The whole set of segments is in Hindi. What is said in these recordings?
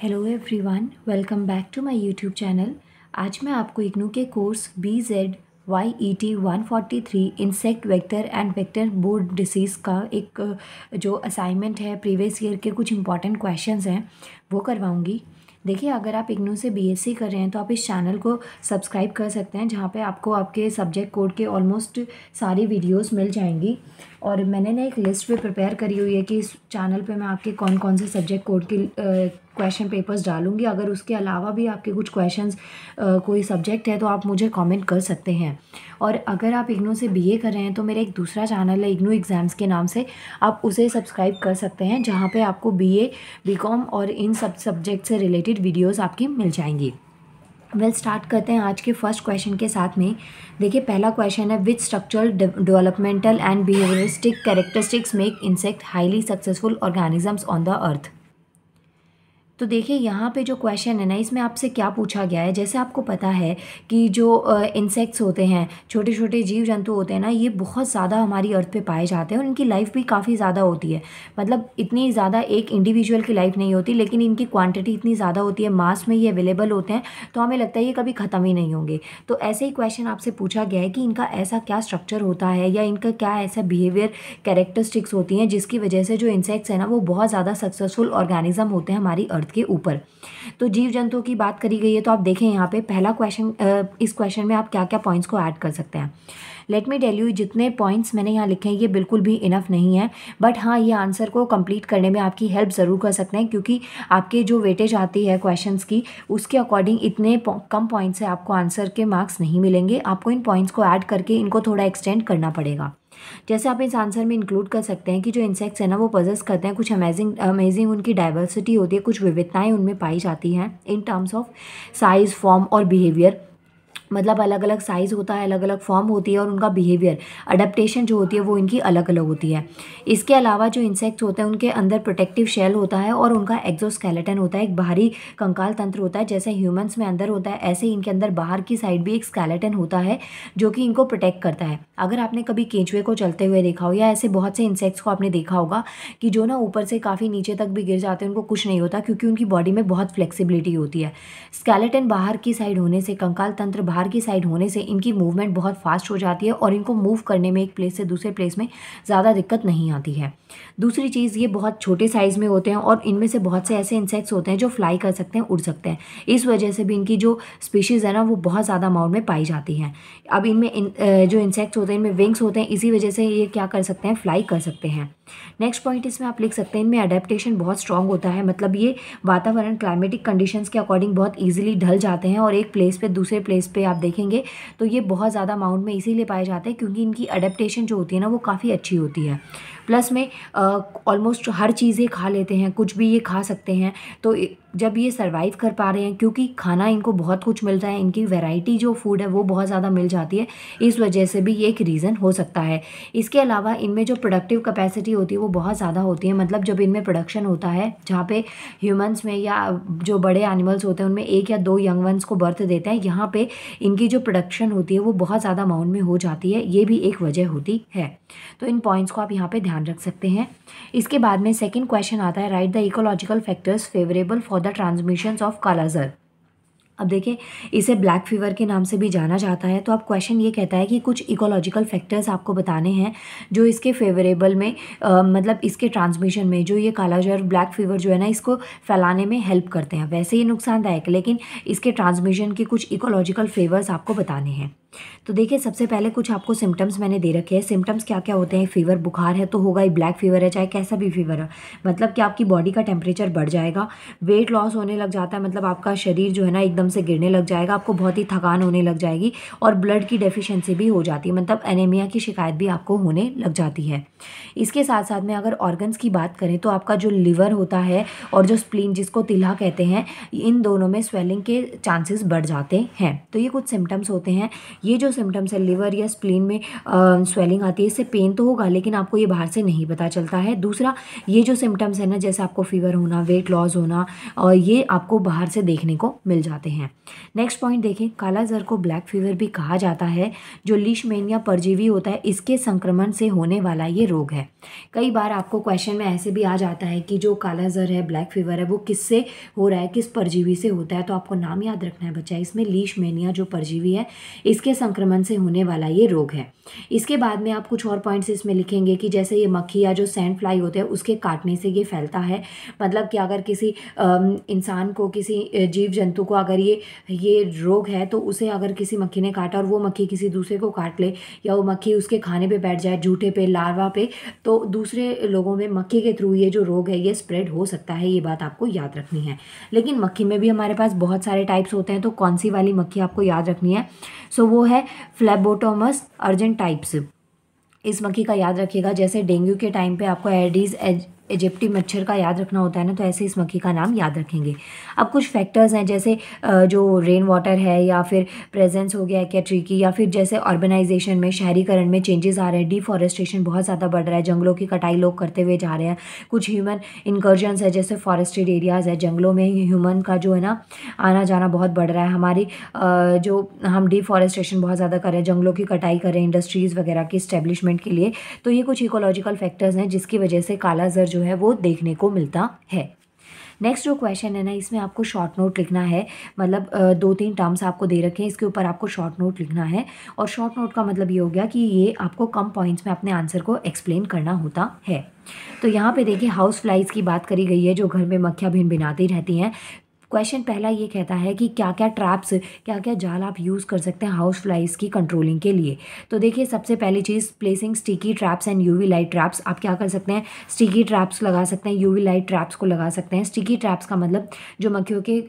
hello everyone welcome back to my YouTube channel आज मैं आपको इग्नू के course B Z Y E T one forty three insect vector and vector borne disease का एक जो असाइनमेंट है प्रीवियस ईयर के कुछ इंपॉर्टेंट क्वेश्चंस हैं वो करवाऊंगी देखिए अगर आप इग्नू से बीएससी कर रहे हैं तो आप इस चैनल को सब्सक्राइब कर सकते हैं जहाँ पर आपको आपके सब्जेक्ट कोड के ऑलमोस्ट सारी वीडियोज़ मिल जाएंगी और मैंने ना एक लिस्ट भी प्रिपेयर करी हुई है कि इस चैनल पे मैं आपके कौन कौन से सब्जेक्ट कोड के क्वेश्चन पेपर्स डालूंगी अगर उसके अलावा भी आपके कुछ क्वेश्चंस कोई सब्जेक्ट है तो आप मुझे कमेंट कर सकते हैं और अगर आप इग्नो से बीए कर रहे हैं तो मेरा एक दूसरा चैनल है इग्नो एग्ज़ाम्स के नाम से आप उसे सब्सक्राइब कर सकते हैं जहाँ पर आपको बी ए और इन सब सब्जेक्ट से रिलेटेड वीडियोज़ आपकी मिल जाएंगी वेल well, स्टार्ट करते हैं आज के फर्स्ट क्वेश्चन के साथ में देखिए पहला क्वेश्चन है which structural developmental and behaviouristic characteristics make insect highly successful organisms on the earth तो देखिए यहाँ पे जो क्वेश्चन है ना इसमें आपसे क्या पूछा गया है जैसे आपको पता है कि जो इंसेक्ट्स होते हैं छोटे छोटे जीव जंतु होते हैं ना ये बहुत ज़्यादा हमारी अर्थ पे पाए जाते हैं और इनकी लाइफ भी काफ़ी ज़्यादा होती है मतलब इतनी ज़्यादा एक इंडिविजुअल की लाइफ नहीं होती लेकिन इनकी क्वान्टिटी इतनी ज़्यादा होती है मास में ये अवेलेबल होते हैं तो हमें लगता है ये कभी ख़त्म ही नहीं होंगे तो ऐसे ही क्वेश्चन आपसे पूछा गया है कि इनका ऐसा क्या स्ट्रक्चर होता है या इनका क्या ऐसा बिहेवियर कैरेक्टरिस्टिक्स होती हैं जिसकी वजह से जो इंसेक्ट्स हैं ना वो बहुत ज़्यादा सक्सेसफुल ऑर्गेनिज़म होते हैं हमारी अर्थ अर्थ के ऊपर तो जीव जंतुओं की बात करी गई है तो आप देखें यहाँ पे पहला क्वेश्चन इस क्वेश्चन में आप क्या क्या पॉइंट्स को ऐड कर सकते हैं लेट मी टेल यू जितने पॉइंट्स मैंने यहाँ लिखे हैं ये बिल्कुल भी इनफ नहीं है बट हाँ ये आंसर को कंप्लीट करने में आपकी हेल्प ज़रूर कर सकते हैं क्योंकि आपके जो वेटेज आती है क्वेश्चंस की उसके अकॉर्डिंग इतने कम पॉइंट्स से आपको आंसर के मार्क्स नहीं मिलेंगे आपको इन पॉइंट्स को ऐड करके इनको थोड़ा एक्सटेंड करना पड़ेगा जैसे आप इस आंसर में इंक्लूड कर सकते हैं कि जो इंसेक्ट्स हैं ना वो पजस करते हैं कुछ अमेजिंग अमेजिंग उनकी डाइवर्सिटी होती है कुछ विविधताएँ उनमें पाई जाती हैं in terms of size form और बिहेवियर मतलब अलग अलग साइज़ होता है अलग अलग फॉर्म होती है और उनका बिहेवियर अडेप्टेशन जो होती है वो इनकी अलग अलग होती है इसके अलावा जो इंसेक्ट्स होते हैं उनके अंदर प्रोटेक्टिव शेल होता है और उनका एक्जोस्केलेटन होता है एक बाहरी कंकाल तंत्र होता है जैसे ह्यूमन्स में अंदर होता है ऐसे इनके अंदर बाहर की साइड भी एक स्केलेटन होता है जो कि इनको प्रोटेक्ट करता है अगर आपने कभी केंचुए को चलते हुए देखा हो या ऐसे बहुत से इंसेक्ट्स को आपने देखा होगा कि जो ना ऊपर से काफ़ी नीचे तक भी गिर जाते हैं उनको कुछ नहीं होता क्योंकि उनकी बॉडी में बहुत फ्लेक्सीबिलिटी होती है स्केलेटन बाहर की साइड होने से कंकाल तंत्र बाहर की साइड होने से इनकी मूवमेंट बहुत फास्ट हो जाती है और इनको मूव करने में एक प्लेस से दूसरे प्लेस में ज़्यादा दिक्कत नहीं आती है दूसरी चीज़ ये बहुत छोटे साइज़ में होते हैं और इनमें से बहुत से ऐसे इंसेक्ट्स होते हैं जो फ्लाई कर सकते हैं उड़ सकते हैं इस वजह से भी इनकी जो स्पीशीज़ है ना वो बहुत ज़्यादा अमाउंट में पाई जाती हैं अब इनमें इन, जो इंसेक्ट्स होते हैं इनमें विंग्स होते हैं इसी वजह से ये क्या कर सकते हैं फ्लाई कर सकते हैं नेक्स्ट पॉइंट इसमें आप लिख सकते हैं इनमें अडेप्टेशन बहुत स्ट्रॉन्ग होता है मतलब ये वातावरण क्लाइमेटिक कंडीशन के अकॉर्डिंग बहुत ईजिली ढल जाते हैं और एक प्लेस पर दूसरे प्लेस पर आप देखेंगे तो ये बहुत ज़्यादा अमाउंट में इसीलिए पाए जाते हैं क्योंकि इनकी अडेप्टेशन जो होती है ना वो काफ़ी अच्छी होती है प्लस में ऑलमोस्ट uh, हर चीज़ें खा लेते हैं कुछ भी ये खा सकते हैं तो जब ये सर्वाइव कर पा रहे हैं क्योंकि खाना इनको बहुत कुछ मिलता है इनकी वैरायटी जो फूड है वो बहुत ज़्यादा मिल जाती है इस वजह से भी ये एक रीज़न हो सकता है इसके अलावा इनमें जो प्रोडक्टिव कैपेसिटी होती है वो बहुत ज़्यादा होती है मतलब जब इनमें प्रोडक्शन होता है जहाँ पे ह्यूमन्स में या जो बड़े एनिमल्स होते हैं उनमें एक या दो यंग वंस को बर्थ देते हैं यहाँ पर इनकी जो प्रोडक्शन होती है वो बहुत ज़्यादा अमाउंट में हो जाती है ये भी एक वजह होती है तो इन पॉइंट्स को आप यहाँ पर ध्यान रख सकते हैं इसके बाद में सेकेंड क्वेश्चन आता है write the ecological factors favourable for the transmissions of kala-azar अब देखिए इसे ब्लैक फीवर के नाम से भी जाना जाता है तो अब क्वेश्चन ये कहता है कि कुछ इकोलॉजिकल फैक्टर्स आपको बताने हैं जो इसके फेवरेबल में आ, मतलब इसके ट्रांसमिशन में जो ये कालाजर ब्लैक फीवर जो है ना इसको फैलाने में हेल्प करते हैं वैसे ही नुकसानदायक लेकिन इसके ट्रांसमिशन के कुछ इकोलॉजिकल फेवर्स आपको बताने हैं तो देखिए सबसे पहले कुछ आपको सिम्टम्स मैंने दे रखे हैं सिम्टम्स क्या क्या होते हैं फीवर बुखार है तो होगा ही ब्लैक फीवर है चाहे कैसा भी फीवर है मतलब कि आपकी बॉडी का टेम्परेचर बढ़ जाएगा वेट लॉस होने लग जाता है मतलब आपका शरीर जो है ना एकदम से गिरने लग जाएगा आपको बहुत ही थकान होने लग जाएगी और ब्लड की डेफिशेंसी भी हो जाती है मतलब एनेमिया की शिकायत भी आपको होने लग जाती है इसके साथ साथ में अगर ऑर्गन्स की बात करें तो आपका जो लिवर होता है और जो स्प्लीन जिसको तिल्हा कहते हैं इन दोनों में स्वेलिंग के चांसेस बढ़ जाते हैं तो ये कुछ सिम्टम्स होते हैं ये जो सिम्टम्स है लिवर या स्प्लीन में स्वेलिंग आती है इससे पेन तो होगा लेकिन आपको ये बाहर से नहीं पता चलता है दूसरा ये जो सिम्टम्स है ना जैसे आपको फीवर होना वेट लॉस होना और ये आपको बाहर से देखने को मिल जाते हैं नेक्स्ट पॉइंट देखें काला जर को ब्लैक फीवर भी कहा जाता है जो लीशमेन या परजीवी होता है इसके संक्रमण से होने वाला ये रोग है कई बार आपको क्वेश्चन में ऐसे भी आ जाता है कि जो काला जर है ब्लैक फीवर है वो किससे हो रहा है किस परजीवी से होता है तो आपको नाम याद रखना है बच्चा इसमें लीशमेनिया जो परजीवी है इसके संक्रमण से होने वाला ये रोग है इसके बाद में आप कुछ और पॉइंट्स इसमें लिखेंगे कि जैसे ये मक्खी या जो सैंड फ्लाई होते हैं उसके काटने से ये फैलता है मतलब कि अगर किसी इंसान को किसी जीव जंतु को अगर ये ये रोग है तो उसे अगर किसी मक्खी ने काटा और वो मक्खी किसी दूसरे को काट ले या वो मक्खी उसके खाने पर बैठ जाए जूठे पे लार्वा पे तो दूसरे लोगों में मक्खी के थ्रू ये जो रोग है ये स्प्रेड हो सकता है ये बात आपको याद रखनी है लेकिन मक्खी में भी हमारे पास बहुत सारे टाइप्स होते हैं तो कौन सी वाली मक्खी आपको याद रखनी है सो so, वो है फ्लैबोटोमस अर्जेंट टाइप्स इस मक्खी का याद रखिएगा जैसे डेंगू के टाइम पे आपको एडीज एज, एजेप्टी मच्छर का याद रखना होता है ना तो ऐसे इस मक्खी का नाम याद रखेंगे अब कुछ फैक्टर्स हैं जैसे जो रेन वाटर है या फिर प्रेजेंस हो गया है क्या ट्री की या फिर जैसे ऑर्गेनाइजेशन में शहरीकरण में चेंजेस आ रहे हैं डिफॉरेस्टेशन बहुत ज़्यादा बढ़ रहा है जंगलों की कटाई लोग करते हुए जा रहे हैं कुछ ह्यूमन इंकर्जन्स है जैसे फॉरेस्टेड एरियाज़ है जंगलों में ह्यूमन का जो है ना आना जाना बहुत बढ़ रहा है हमारी जो हम डिफॉरेस्टेशन बहुत ज़्यादा करें जंगलों की कटाई करें इंडस्ट्रीज़ वगैरह की इस्टेब्लिशमेंट के लिए तो ये कुछ इकोलॉजिकल फैक्टर्स हैं जिसकी वजह से काला जर जो है वो देखने को मिलता है नेक्स्ट जो क्वेश्चन है ना इसमें आपको शॉर्ट नोट लिखना है मतलब दो तीन टर्म्स आपको दे रखे हैं इसके ऊपर आपको शॉर्ट नोट लिखना है और शॉर्ट नोट का मतलब ये हो गया कि ये आपको कम पॉइंट्स में अपने आंसर को एक्सप्लेन करना होता है तो यहाँ पे देखिए हाउस फ्लाइज की बात करी गई है जो घर में मक्खियाँ भिन भिनाती रहती हैं क्वेश्चन पहला ये कहता है कि क्या क्या ट्रैप्स क्या क्या जाल आप यूज़ कर सकते हैं हाउस फ्लाइज की कंट्रोलिंग के लिए तो देखिए सबसे पहली चीज़ placing sticky traps and UV light traps आप क्या कर सकते हैं स्टिकी ट्रैप्स लगा सकते हैं यूवी लाइट ट्रैप्स को लगा सकते हैं स्टिकी ट्रैप्स का मतलब जो मक्खियों के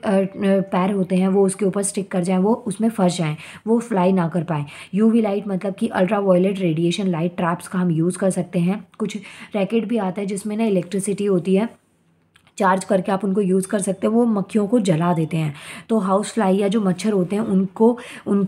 पैर होते हैं वो उसके ऊपर स्टिक कर जाएँ वो उसमें फंस जाएँ वो फ्लाई ना कर पाएँ यू लाइट मतलब कि ultraviolet radiation light traps का हम यूज़ कर सकते हैं कुछ रैकेट भी आता है जिसमें ना इलेक्ट्रिसिटी होती है चार्ज करके आप उनको यूज़ कर सकते हैं वो मक्खियों को जला देते हैं तो हाउस फ्लाई या जो मच्छर होते हैं उनको उन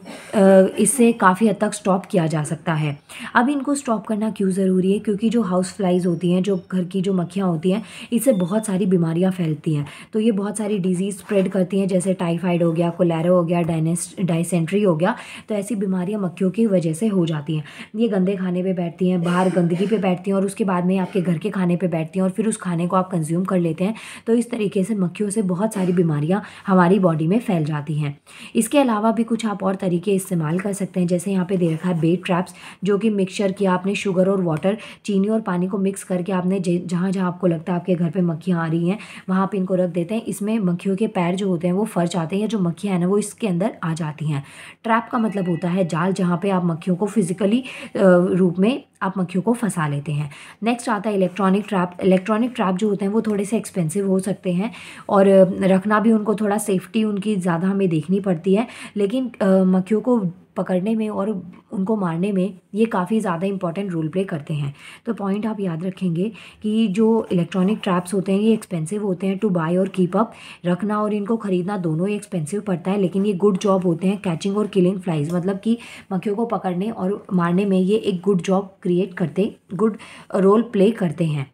इससे काफ़ी हद तक स्टॉप किया जा सकता है अब इनको स्टॉप करना क्यों ज़रूरी है क्योंकि जो हाउस फ्लाइज़ होती हैं जो घर की जो मक्खियाँ होती हैं इससे बहुत सारी बीमारियाँ फैलती हैं तो ये बहुत सारी डिजीज़ स्प्रेड करती हैं जैसे टाइफाइड हो गया कोलेरो हो गया डाइनेस डाइसेंट्री हो गया तो ऐसी बीमारियाँ मक्खियों की वजह से हो जाती हैं ये गंदे खाने पर बैठती हैं बाहर गंदगी पर बैठती हैं और उसके बाद में आपके घर के खाने पर बैठती हैं और फिर उस खाने को आप कंज्यूम कर लेते हैं तो इस तरीके से मक्खियों से बहुत सारी बीमारियाँ हमारी बॉडी में फैल जाती हैं इसके अलावा भी कुछ आप और तरीके इस्तेमाल कर सकते हैं जैसे यहाँ पे दे रखा है बेट ट्रैप्स जो कि मिक्सचर किया आपने शुगर और वाटर चीनी और पानी को मिक्स करके आपने जहाँ जहाँ आपको लगता है आपके घर पर मक्खियाँ आ रही हैं वहाँ पर इनको रख देते हैं इसमें मक्खियों के पैर जो होते हैं वो फर जाते हैं जो मक्खियाँ हैं ना वो इसके अंदर आ जाती हैं ट्रैप का मतलब होता है जाल जहाँ पर आप मक्खियों को फिज़िकली रूप में आप मक्खियों को फंसा लेते हैं नेक्स्ट आता है इलेक्ट्रॉनिक ट्रैप इलेक्ट्रॉनिक ट्रैप जो होते हैं वो थोड़े से एक्सपेंसिव हो सकते हैं और रखना भी उनको थोड़ा सेफ्टी उनकी ज़्यादा हमें देखनी पड़ती है लेकिन मक्खियों को पकड़ने में और उनको मारने में ये काफ़ी ज़्यादा इंपॉर्टेंट रोल प्ले करते हैं तो पॉइंट आप याद रखेंगे कि जो इलेक्ट्रॉनिक ट्रैप्स होते हैं ये एक्सपेंसिव होते हैं टू बाय और कीप अप रखना और इनको ख़रीदना दोनों ही एक्सपेंसिव पड़ता है लेकिन ये गुड जॉब होते हैं कैचिंग और किलिंग फ्लाइज मतलब कि मक्खियों को पकड़ने और मारने में ये एक गुड जॉब क्रिएट करते गुड रोल प्ले करते हैं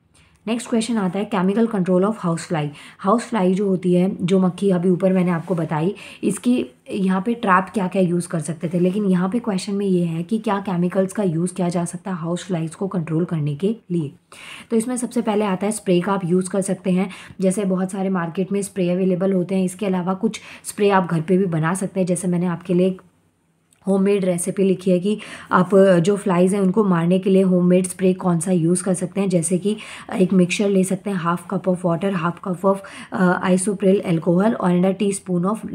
नेक्स्ट क्वेश्चन आता है chemical control of house fly house fly जो होती है जो मक्खी अभी ऊपर मैंने आपको बताई इसकी यहाँ पे ट्रैप क्या क्या यूज़ कर सकते थे लेकिन यहाँ पे क्वेश्चन में ये है कि क्या केमिकल्स का यूज़ किया जा सकता है हाउस फ्लाइज को कंट्रोल करने के लिए तो इसमें सबसे पहले आता है स्प्रे का आप यूज़ कर सकते हैं जैसे बहुत सारे मार्केट में स्प्रे अवेलेबल होते हैं इसके अलावा कुछ स्प्रे आप घर पे भी बना सकते हैं जैसे मैंने आपके लिए एक होममेड रेसिपी लिखी है कि आप जो फ्लाइज़ हैं उनको मारने के लिए होममेड स्प्रे कौन सा यूज़ कर सकते हैं जैसे कि एक मिक्सचर ले सकते हैं half cup of water half cup of isopropyl alcohol और and teaspoon of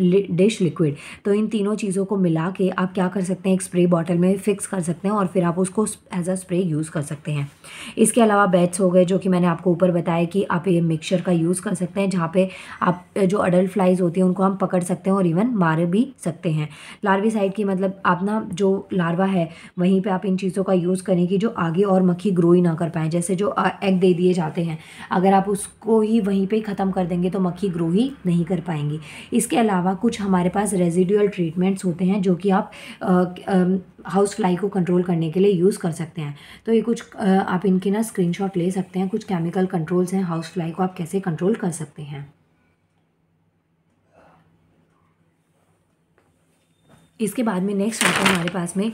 dish liquid तो इन तीनों चीज़ों को मिला के आप क्या कर सकते हैं एक स्प्रे बॉटल में फिक्स कर सकते हैं और फिर आप उसको एज अ स्प्रे यूज़ कर सकते हैं इसके अलावा बैट्स हो गए जो कि मैंने आपको ऊपर बताया कि आप ये मिक्सचर का यूज़ कर सकते हैं जहाँ पर आप जो अडल्ट फ्लाइज होती हैं उनको हम पकड़ सकते हैं और इवन मार भी सकते हैं लार्वी साइड की मतलब आप ना जो लार्वा है वहीं पे आप इन चीज़ों का यूज़ करें कि जो आगे और मक्खी ग्रो ही ना कर पाएँ जैसे जो एग दे दिए जाते हैं अगर आप उसको ही वहीं पे ख़त्म कर देंगे तो मक्खी ग्रो ही नहीं कर पाएंगी इसके अलावा कुछ हमारे पास रेजिडुअल ट्रीटमेंट्स होते हैं जो कि आप हाउस फ्लाई को कंट्रोल करने के लिए यूज़ कर सकते हैं तो ये कुछ आप इनके ना स्क्रीनशॉट ले सकते हैं कुछ केमिकल कंट्रोल्स हैं हाउस फ्लाई को आप कैसे कंट्रोल कर सकते हैं इसके बाद में नेक्स्ट आता है हमारे पास में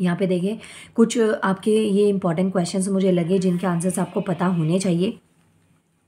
यहाँ पे देखें कुछ आपके ये इंपॉर्टेंट क्वेश्चंस मुझे लगे जिनके आंसर्स आपको पता होने चाहिए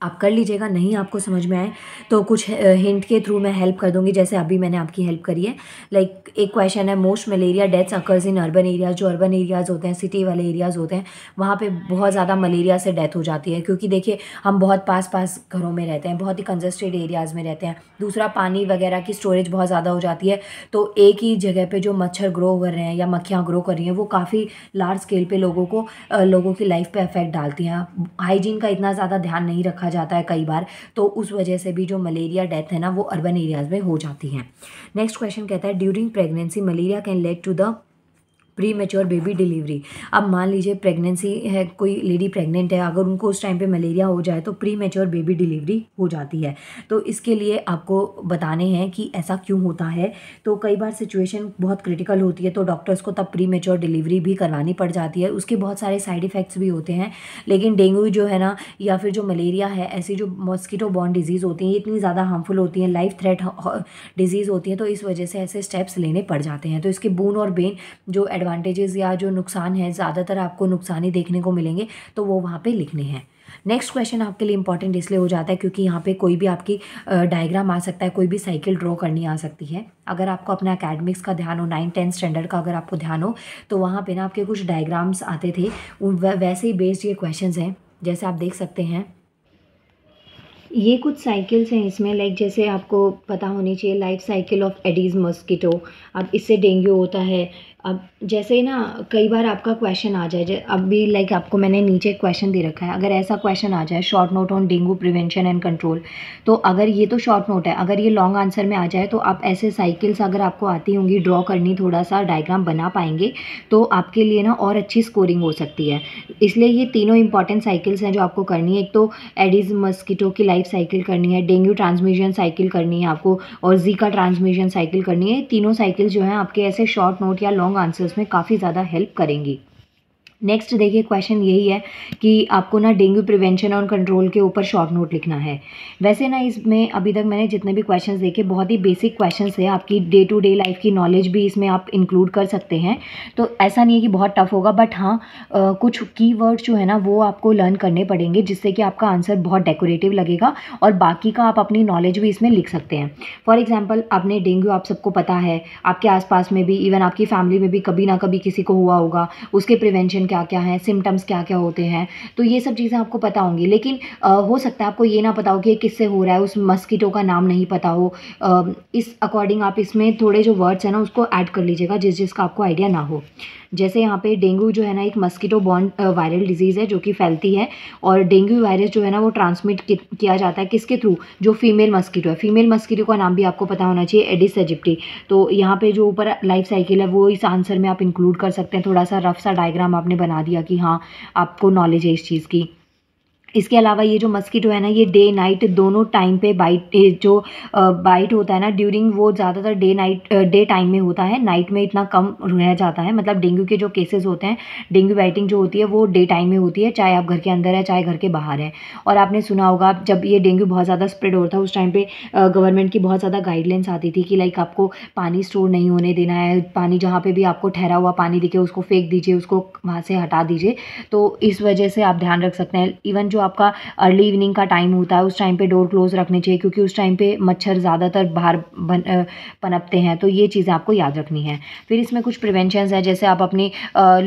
आप कर लीजिएगा नहीं आपको समझ में आए तो कुछ हिंट के थ्रू मैं हेल्प कर दूंगी जैसे अभी मैंने आपकी हेल्प करी है लाइक like, एक क्वेश्चन है most malaria deaths occurs in urban areas जो अर्बन एरियाज़ होते हैं सिटी वाले एरियाज़ होते हैं वहाँ पे बहुत ज़्यादा मलेरिया से डेथ हो जाती है क्योंकि देखिए हम बहुत पास पास घरों में रहते हैं बहुत ही कंजस्टेड एरियाज़ में रहते हैं दूसरा पानी वगैरह की स्टोरेज बहुत ज़्यादा हो जाती है तो एक ही जगह पर जो मच्छर ग्रो कर रहे हैं या मक्खियाँ ग्रो कर रही हैं वो काफ़ी लार्ज स्केल पर लोगों को लोगों की लाइफ पर इफेक्ट डालती हैं हाइजीन का इतना ज़्यादा ध्यान नहीं रखा जाता है कई बार तो उस वजह से भी जो मलेरिया डेथ है ना वो अर्बन एरियाज़ में हो जाती है नेक्स्ट क्वेश्चन कहता है during pregnancy malaria can lead to the premature baby delivery अब मान लीजिए प्रेगनेंसी है कोई लेडी प्रेग्नेंट है अगर उनको उस टाइम पे मलेरिया हो जाए तो प्री मेच्योर बेबी डिलीवरी हो जाती है तो इसके लिए आपको बताने हैं कि ऐसा क्यों होता है तो कई बार सिचुएशन बहुत क्रिटिकल होती है तो डॉक्टर्स को तब प्री मेच्योर डिलीवरी भी करवानी पड़ जाती है उसके बहुत सारे साइड इफ़ेक्ट्स भी होते हैं लेकिन डेंगू जो है ना या फिर जो मलेरिया है ऐसी जो मॉस्किटो बॉर्न डिजीज़ होती हैं इतनी ज़्यादा हार्मफुल होती हैं लाइफ थ्रेट डिजीज़ होती हैं तो इस वजह से ऐसे स्टेप्स लेने पड़ जाते हैं तो इसके बून और बेन जो एडवांस एडवांटेजेस या जो नुकसान है ज़्यादातर आपको नुकसान ही देखने को मिलेंगे तो वो वहाँ पे लिखने हैं नेक्स्ट क्वेश्चन आपके लिए इंपॉर्टेंट इसलिए हो जाता है क्योंकि यहाँ पे कोई भी आपकी डायग्राम आ सकता है कोई भी साइकिल ड्रॉ करनी आ सकती है अगर आपको अपना अकेडमिक्स का ध्यान हो नाइन टेंथ स्टैंडर्ड का अगर आपको ध्यान हो तो वहाँ पर ना आपके कुछ डायग्राम्स आते थे वैसे ही बेस्ड ये क्वेश्चन हैं जैसे आप देख सकते हैं ये कुछ साइकिल्स हैं इसमें लाइक जैसे आपको पता होनी चाहिए life cycle of Aedes mosquito अब इससे डेंगू होता है अब जैसे ना कई बार आपका क्वेश्चन आ जाए अभी लाइक आपको मैंने नीचे क्वेश्चन दे रखा है अगर ऐसा क्वेश्चन आ जाए short note on dengue prevention and control तो अगर ये तो शॉर्ट नोट है अगर ये लॉन्ग आंसर में आ जाए तो आप ऐसे साइकिल्स अगर आपको आती होंगी ड्रॉ करनी थोड़ा सा डायग्राम बना पाएंगे तो आपके लिए ना और अच्छी स्कोरिंग हो सकती है इसलिए ये तीनों इंपॉर्टेंट साइकिल्स हैं जो आपको करनी है एक तो एडिज मस्कीटो की लाइफ साइकिल करनी है डेंगू ट्रांसमिशन साइकिल करनी है आपको और जी ट्रांसमिशन साइकिल करनी है तीनों साइकिल जो हैं आपके ऐसे शॉर्ट नोट या लॉन्ग रॉन्ग आंसर्स में काफ़ी ज़्यादा हेल्प करेंगी नेक्स्ट देखिए क्वेश्चन यही है कि आपको ना डेंगू प्रिवेंशन और कंट्रोल के ऊपर शॉर्ट नोट लिखना है वैसे ना इसमें अभी तक मैंने जितने भी क्वेश्चंस देखे बहुत ही बेसिक क्वेश्चंस है आपकी डे टू डे लाइफ की नॉलेज भी इसमें आप इंक्लूड कर सकते हैं तो ऐसा नहीं है कि बहुत टफ होगा बट हाँ कुछ की जो है ना वो आपको लर्न करने पड़ेंगे जिससे कि आपका आंसर बहुत डेकोरेटिव लगेगा और बाकी का आप अपनी नॉलेज भी इसमें लिख सकते हैं फॉर एग्जाम्पल आपने डेंगू आप सबको पता है आपके आस में भी इवन आपकी फैमिली में भी कभी ना कभी किसी को हुआ होगा उसके प्रिवेंशन क्या क्या हैं सिम्टम्स क्या क्या होते हैं तो ये सब चीज़ें आपको पता होंगी लेकिन आ, हो सकता है आपको ये ना पता हो कि ये किससे हो रहा है उस मस्कीटो का नाम नहीं पता हो आ, इस अकॉर्डिंग आप इसमें थोड़े जो वर्ड्स हैं ना उसको ऐड कर लीजिएगा जिस जिसका आपको आइडिया ना हो जैसे यहाँ पे डेंगू जो है ना एक मस्कीटो बॉन्ड वायरल डिजीज़ है जो कि फैलती है और डेंगू वायरस जो है ना वो ट्रांसमिट किया जाता है किसके थ्रू जो फीमेल मस्कीटो है फीमेल मस्कीटो का नाम भी आपको पता होना चाहिए एडिस एजिप्टी तो यहाँ पे जो ऊपर लाइफ साइकिल है वो इस आंसर में आप इंक्लूड कर सकते हैं थोड़ा सा रफ सा डायग्राम आपने बना दिया कि हाँ आपको नॉलेज है इस चीज़ की इसके अलावा ये जो मस्कीटो है ना ये डे नाइट दोनों टाइम पे बाइट जो बाइट होता है ना ड्यूरिंग वो ज़्यादातर डे नाइट डे टाइम में होता है नाइट में इतना कम रह जाता है मतलब डेंगू के जो केसेस होते हैं डेंगू बाइटिंग जो होती है वो डे टाइम में होती है चाहे आप घर के अंदर है चाहे घर के बाहर है और आपने सुना होगा जब ये डेंगू बहुत ज़्यादा स्प्रेड हो रहा था उस टाइम पर गवर्नमेंट की बहुत ज़्यादा गाइडलाइंस आती थी कि लाइक आपको पानी स्टोर नहीं होने देना है पानी जहाँ पर भी आपको ठहरा हुआ पानी दिखे उसको फेंक दीजिए उसको वहाँ से हटा दीजिए तो इस वजह से आप ध्यान रख सकते हैं इवन जो आपका अर्ली इवनिंग का टाइम होता है उस टाइम पे डोर क्लोज रखने चाहिए क्योंकि उस टाइम पे मच्छर ज़्यादातर बाहर पनपते हैं तो ये चीज़ें आपको याद रखनी है फिर इसमें कुछ प्रिवेंशनस है जैसे आप अपनी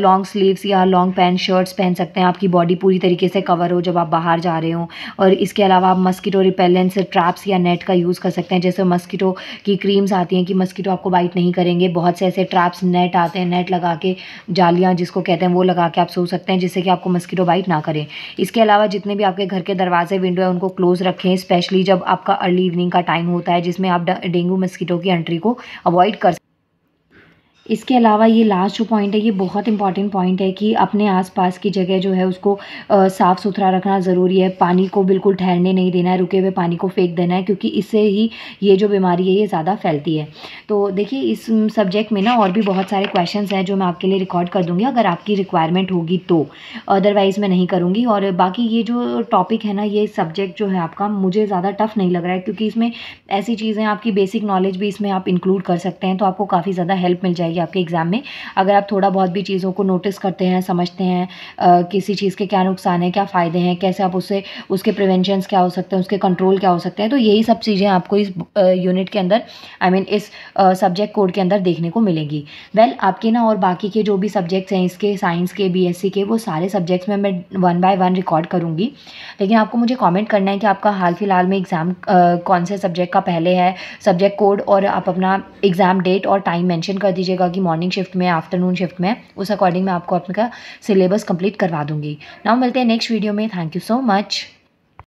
लॉन्ग स्लीव्स या लॉन्ग पैंट शर्ट्स पहन सकते हैं आपकी बॉडी पूरी तरीके से कवर हो जब आप बाहर जा रहे हो और इसके अलावा आप मस्कीटो रिपेलेंट्स ट्रैप्स या नेट का यूज़ कर सकते हैं जैसे मस्कीटो की क्रीम्स आती हैं कि मस्कीटो आपको बाइट नहीं करेंगे बहुत से ऐसे ट्रैप्स नेट आते हैं नेट लगा के जालियाँ जिसको कहते हैं वो लगा के आप सो सकते हैं जिससे कि आपको मस्कीटो बाइट ना करें इसके अलावा जितने जितने भी आपके घर के दरवाजे विंडो है उनको क्लोज रखें स्पेशली जब आपका अर्ली इवनिंग का टाइम होता है जिसमें आप डेंगू मस्कीटो की एंट्री को अवॉइड कर सकते इसके अलावा ये लास्ट जो पॉइंट है ये बहुत इंपॉर्टेंट पॉइंट है कि अपने आसपास की जगह जो है उसको साफ़ सुथरा रखना ज़रूरी है पानी को बिल्कुल ठहरने नहीं देना है रुके हुए पानी को फेंक देना है क्योंकि इससे ही ये जो बीमारी है ये ज़्यादा फैलती है तो देखिए इस सब्जेक्ट में ना और भी बहुत सारे क्वेश्चन हैं जो मैं आपके लिए रिकॉर्ड कर दूँगी अगर आपकी रिक्वायरमेंट होगी तो अदरवाइज़ मैं नहीं करूँगी और बाकी ये जो टॉपिक है ना ये सब्जेक्ट जो है आपका मुझे ज़्यादा टफ़ नहीं लग रहा है क्योंकि इसमें ऐसी चीज़ें आपकी बेसिक नॉलेज भी इसमें आप इंक्लूड कर सकते हैं तो आपको काफ़ी ज़्यादा हेल्प मिल जाएगी जाएगी आपके एग्ज़ाम में अगर आप थोड़ा बहुत भी चीज़ों को नोटिस करते हैं समझते हैं आ, किसी चीज़ के क्या नुकसान है क्या फ़ायदे हैं कैसे आप उससे उसके प्रिवेंशन क्या हो सकते हैं उसके कंट्रोल क्या हो सकते हैं तो यही सब चीज़ें आपको इस यूनिट के अंदर आई मीन इस सब्जेक्ट कोड के अंदर देखने को मिलेंगी वेल आपके ना और बाकी के जो भी सब्जेक्ट्स हैं इसके साइंस के बीएससी के वो सारे सब्जेक्ट्स में मैं वन बाय वन रिकॉर्ड करूँगी लेकिन आपको मुझे कमेंट करना है कि आपका हाल फिलहाल में एग्ज़ाम कौन से सब्जेक्ट का पहले है सब्जेक्ट कोड और आप अपना एग्ज़ाम डेट और टाइम मेंशन कर दीजिएगा रहेगा कि मॉर्निंग शिफ्ट में आफ्टरनून शिफ्ट में उस अकॉर्डिंग मैं आपको अपना सिलेबस कंप्लीट करवा दूंगी नाउ मिलते हैं नेक्स्ट वीडियो में थैंक यू सो मच